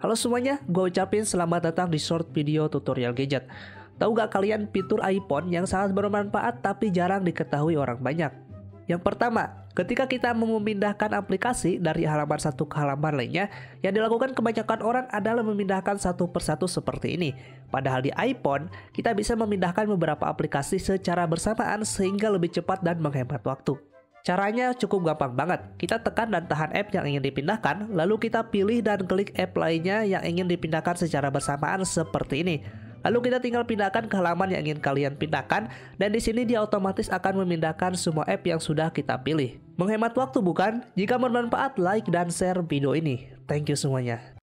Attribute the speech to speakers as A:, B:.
A: Halo semuanya, gue ucapin selamat datang di short video tutorial gadget. Tahu gak kalian fitur iPhone yang sangat bermanfaat tapi jarang diketahui orang banyak? Yang pertama, ketika kita memindahkan aplikasi dari halaman satu ke halaman lainnya, yang dilakukan kebanyakan orang adalah memindahkan satu persatu seperti ini. Padahal di iPhone, kita bisa memindahkan beberapa aplikasi secara bersamaan sehingga lebih cepat dan menghemat waktu. Caranya cukup gampang banget. Kita tekan dan tahan app yang ingin dipindahkan, lalu kita pilih dan klik app lainnya yang ingin dipindahkan secara bersamaan seperti ini. Lalu kita tinggal pindahkan ke halaman yang ingin kalian pindahkan dan di sini dia otomatis akan memindahkan semua app yang sudah kita pilih. Menghemat waktu bukan? Jika bermanfaat, like dan share video ini. Thank you semuanya.